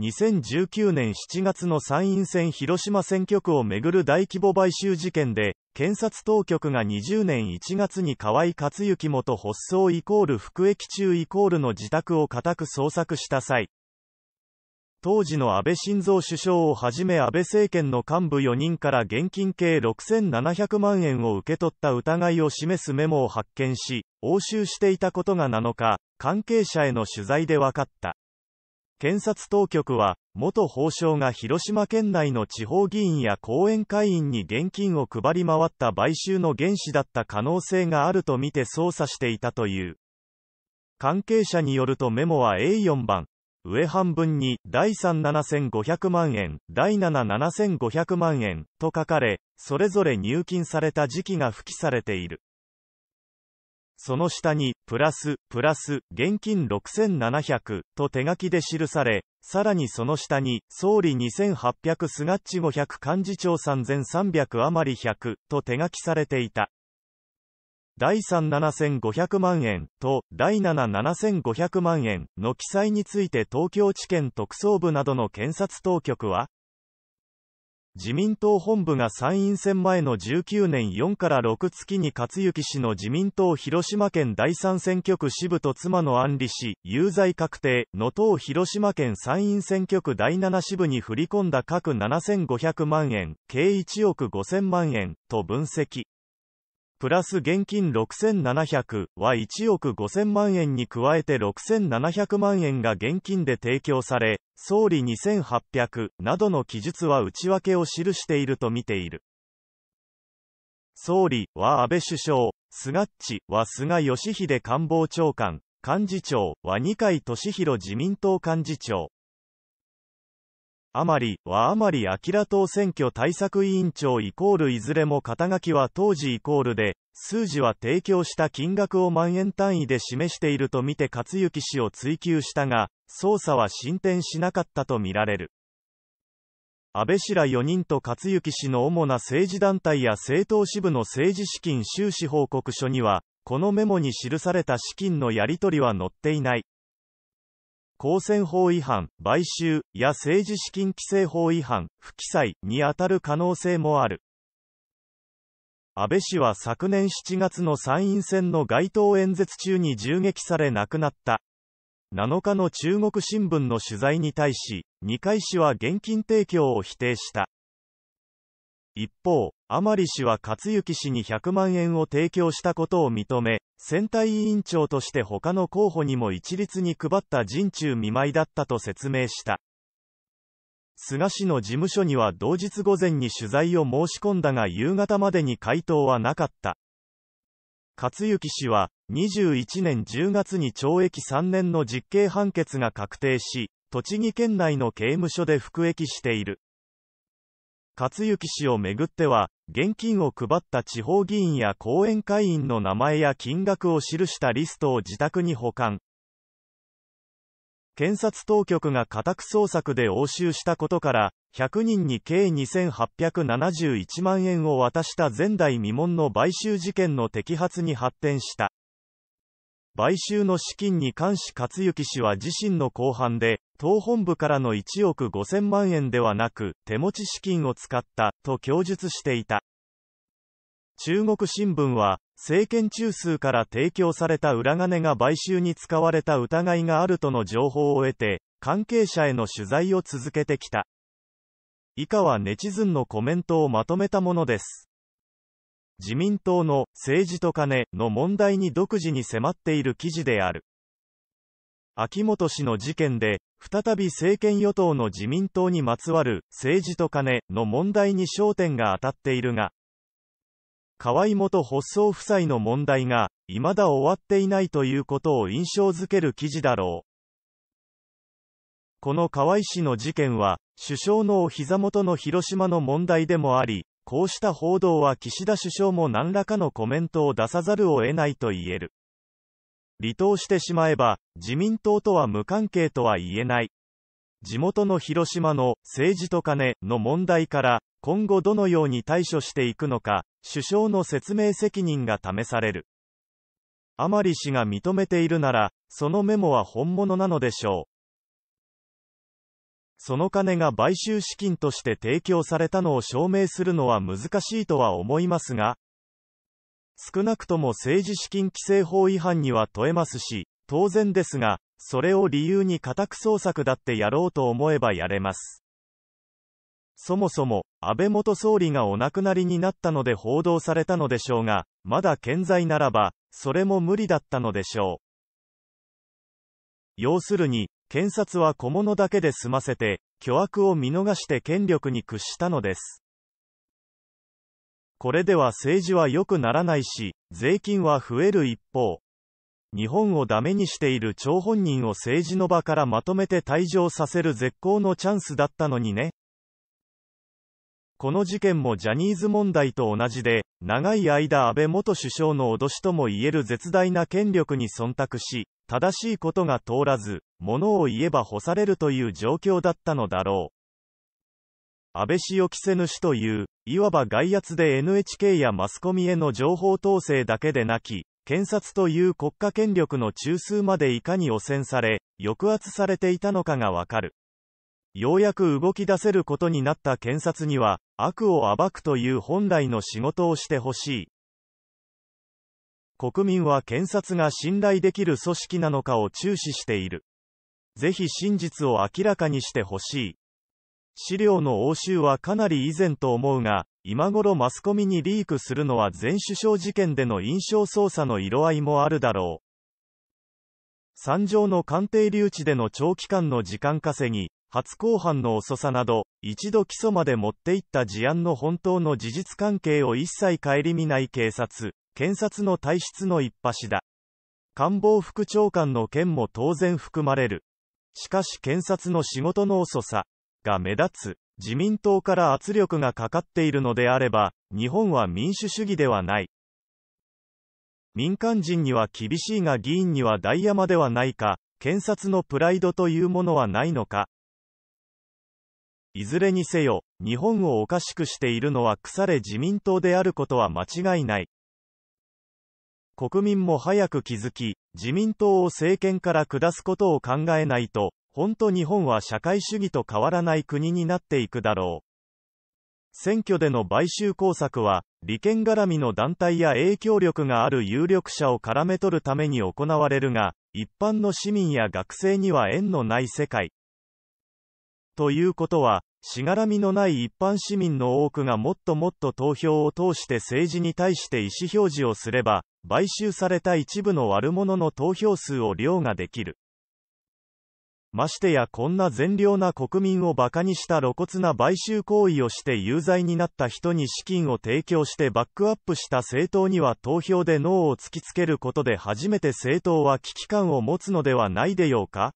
2019年7月の参院選広島選挙区をめぐる大規模買収事件で、検察当局が20年1月に河井克行元発送イコール服役中イコールの自宅を固く捜索した際、当時の安倍晋三首相をはじめ安倍政権の幹部4人から現金計6700万円を受け取った疑いを示すメモを発見し、押収していたことが7日、関係者への取材で分かった。検察当局は、元法相が広島県内の地方議員や後援会員に現金を配り回った買収の原資だった可能性があるとみて捜査していたという。関係者によるとメモは A4 番、上半分に、第3 7500万円、第7 7500万円、と書かれ、それぞれ入金された時期が付記されている。その下に、プラス、プラス、現金6700と手書きで記され、さらにその下に、総理2800スガッチ500幹事長3300余り100と手書きされていた。第37500万円と第77500万円の記載について東京地検特捜部などの検察当局は、自民党本部が参院選前の19年4から6月に勝行氏の自民党広島県第三選挙区支部と妻の安里氏、有罪確定、の党広島県参院選挙区第7支部に振り込んだ各7500万円、計1億5000万円、と分析。プラス現金6700は1億5000万円に加えて6700万円が現金で提供され、総理2800などの記述は内訳を記していると見ている。総理は安倍首相、菅っちは菅義偉官房長官、幹事長は二階俊博自民党幹事長。あまり、はあまり明党選挙対策委員長イコールいずれも肩書きは当時イコールで、数字は提供した金額を万円単位で示しているとみて克幸氏を追及したが、捜査は進展しなかったとみられる。安倍氏ら4人と克幸氏の主な政治団体や政党支部の政治資金収支報告書には、このメモに記された資金のやり取りは載っていない。公選法違反、買収や政治資金規正法違反、不記載に当たる可能性もある。安倍氏は昨年7月の参院選の街頭演説中に銃撃され亡くなった。7日の中国新聞の取材に対し、二階氏は現金提供を否定した。一方、甘利氏は克行氏に100万円を提供したことを認め、選対委員長として他の候補にも一律に配った人中見舞いだったと説明した。菅氏の事務所には同日午前に取材を申し込んだが夕方までに回答はなかった。克行氏は、21年10月に懲役3年の実刑判決が確定し、栃木県内の刑務所で服役している。克行氏をめぐっては、現金を配った地方議員や後援会員の名前や金額を記したリストを自宅に保管検察当局が家宅捜索で押収したことから100人に計2871万円を渡した前代未聞の買収事件の摘発に発展した買収の資金に関し克行氏は自身の後半で、党本部からの1億5000万円ではなく、手持ち資金を使った、と供述していた。中国新聞は、政権中枢から提供された裏金が買収に使われた疑いがあるとの情報を得て、関係者への取材を続けてきた。以下はネチズンのコメントをまとめたものです。自民党の政治と金の問題に独自に迫っている記事である。秋元氏の事件で、再び政権与党の自民党にまつわる政治と金の問題に焦点が当たっているが、河井元発想夫妻の問題が、未だ終わっていないということを印象づける記事だろう。この河合氏の事件は、首相のお膝元の広島の問題でもあり、こうした報道は岸田首相も何らかのコメントを出さざるを得ないと言える。離党してしまえば、自民党とは無関係とは言えない。地元の広島の政治と金の問題から今後どのように対処していくのか首相の説明責任が試される甘利氏が認めているならそのメモは本物なのでしょうその金が買収資金として提供されたのを証明するのは難しいとは思いますが、少なくとも政治資金規正法違反には問えますし、当然ですが、それを理由に家宅捜索だってやろうと思えばやれます。そもそも、安倍元総理がお亡くなりになったので報道されたのでしょうが、まだ健在ならば、それも無理だったのでしょう。要するに、検察は小物だけで済ませて、巨悪を見逃して権力に屈したのです。これでは政治は良くならないし、税金は増える一方、日本をダメにしている張本人を政治の場からまとめて退場させる絶好のチャンスだったのにね。この事件もジャニーズ問題と同じで、長い間安倍元首相の脅しとも言える絶大な権力に忖度し、正しいことが通らず、物を言えば干されるという状況だったのだろう。安倍氏を着せぬ主という、いわば外圧で NHK やマスコミへの情報統制だけでなき、検察という国家権力の中枢までいかに汚染され、抑圧されていたのかがわかる。ようやく動き出せることになった検察には、悪を暴くという本来の仕事をしてほしい。国民は検察が信頼できる組織なのかを注視している。ぜひ真実を明らかにしてほしい。資料の応酬はかなり以前と思うが、今頃マスコミにリークするのは前首相事件での印象操作の色合いもあるだろう。山上の鑑定留置での長期間の時間稼ぎ、初公判の遅さなど、一度起訴まで持っていった事案の本当の事実関係を一切顧みない警察。検察の体質の一端だ。官房副長官の件も当然含まれる。しかし検察の仕事の遅さが目立つ自民党から圧力がかかっているのであれば、日本は民主主義ではない。民間人には厳しいが議員にはダイヤまではないか、検察のプライドというものはないのか。いずれにせよ、日本をおかしくしているのは腐れ自民党であることは間違いない。国民も早く気づき、自民党を政権から下すことを考えないと、本当日本は社会主義と変わらない国になっていくだろう。選挙での買収工作は、利権絡みの団体や影響力がある有力者を絡め取るために行われるが、一般の市民や学生には縁のない世界。ということは、しがらみのない一般市民の多くがもっともっと投票を通して政治に対して意思表示をすれば、買収された一部の悪者の投票数を凌駕できる。ましてやこんな善良な国民を馬鹿にした露骨な買収行為をして有罪になった人に資金を提供してバックアップした政党には投票で脳を突きつけることで初めて政党は危機感を持つのではないでようか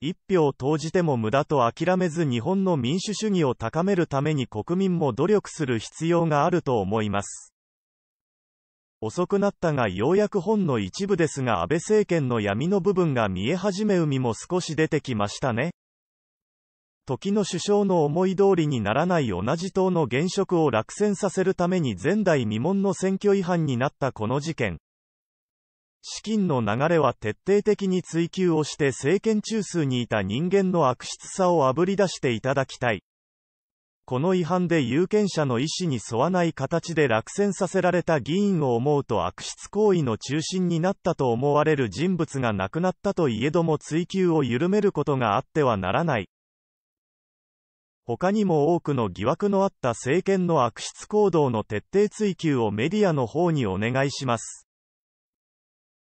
一票投じても無駄と諦めず日本の民主主義を高めるために国民も努力する必要があると思います。遅くなったがようやく本の一部ですが安倍政権の闇の部分が見え始め海も少し出てきましたね。時の首相の思い通りにならない同じ党の現職を落選させるために前代未聞の選挙違反になったこの事件。資金の流れは徹底的に追及をして政権中枢にいた人間の悪質さをあぶり出していただきたい。この違反で有権者の意思に沿わない形で落選させられた議員を思うと悪質行為の中心になったと思われる人物が亡くなったといえども追及を緩めることがあってはならない。他にも多くの疑惑のあった政権の悪質行動の徹底追及をメディアの方にお願いします。